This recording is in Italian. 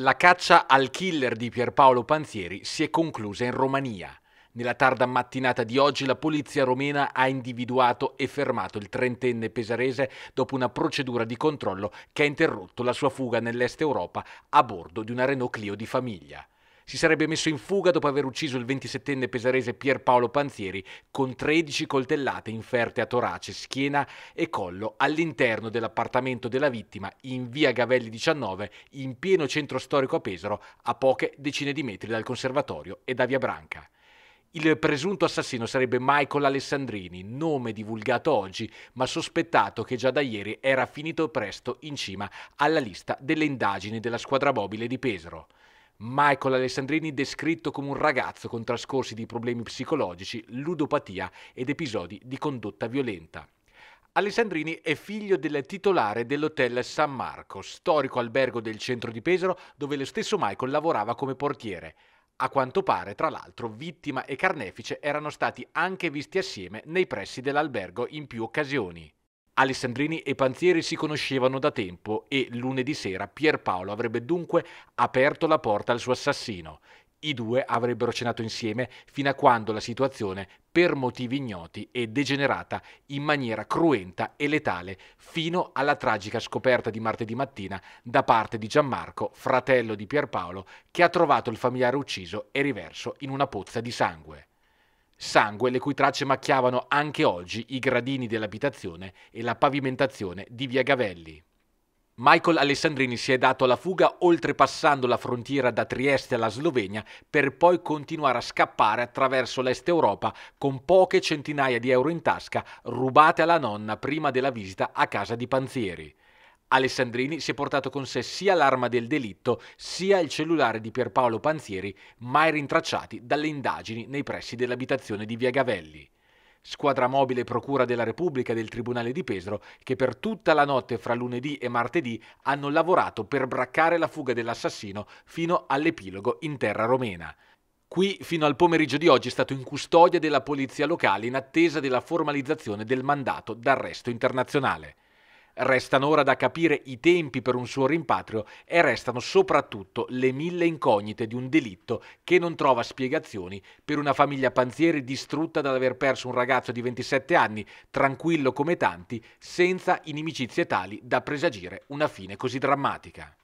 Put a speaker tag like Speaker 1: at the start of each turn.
Speaker 1: La caccia al killer di Pierpaolo Panzieri si è conclusa in Romania. Nella tarda mattinata di oggi la polizia romena ha individuato e fermato il trentenne pesarese dopo una procedura di controllo che ha interrotto la sua fuga nell'est Europa a bordo di una Renault Clio di famiglia si sarebbe messo in fuga dopo aver ucciso il 27enne pesarese Pierpaolo Panzieri con 13 coltellate inferte a torace, schiena e collo all'interno dell'appartamento della vittima in via Gavelli 19 in pieno centro storico a Pesaro a poche decine di metri dal conservatorio e da via Branca. Il presunto assassino sarebbe Michael Alessandrini, nome divulgato oggi, ma sospettato che già da ieri era finito presto in cima alla lista delle indagini della squadra mobile di Pesaro. Michael Alessandrini descritto come un ragazzo con trascorsi di problemi psicologici, ludopatia ed episodi di condotta violenta. Alessandrini è figlio del titolare dell'hotel San Marco, storico albergo del centro di Pesaro dove lo stesso Michael lavorava come portiere. A quanto pare, tra l'altro, vittima e carnefice erano stati anche visti assieme nei pressi dell'albergo in più occasioni. Alessandrini e Panzieri si conoscevano da tempo e lunedì sera Pierpaolo avrebbe dunque aperto la porta al suo assassino. I due avrebbero cenato insieme fino a quando la situazione, per motivi ignoti, è degenerata in maniera cruenta e letale fino alla tragica scoperta di martedì mattina da parte di Gianmarco, fratello di Pierpaolo, che ha trovato il familiare ucciso e riverso in una pozza di sangue sangue le cui tracce macchiavano anche oggi i gradini dell'abitazione e la pavimentazione di via Gavelli. Michael Alessandrini si è dato alla fuga oltrepassando la frontiera da Trieste alla Slovenia per poi continuare a scappare attraverso l'est Europa con poche centinaia di euro in tasca rubate alla nonna prima della visita a casa di Panzieri. Alessandrini si è portato con sé sia l'arma del delitto sia il cellulare di Pierpaolo Panzieri, mai rintracciati dalle indagini nei pressi dell'abitazione di Via Gavelli. Squadra mobile Procura della Repubblica del Tribunale di Pesaro che per tutta la notte fra lunedì e martedì hanno lavorato per braccare la fuga dell'assassino fino all'epilogo in terra romena. Qui fino al pomeriggio di oggi è stato in custodia della polizia locale in attesa della formalizzazione del mandato d'arresto internazionale. Restano ora da capire i tempi per un suo rimpatrio e restano soprattutto le mille incognite di un delitto che non trova spiegazioni per una famiglia panzieri distrutta dall'aver perso un ragazzo di 27 anni, tranquillo come tanti, senza inimicizie tali da presagire una fine così drammatica.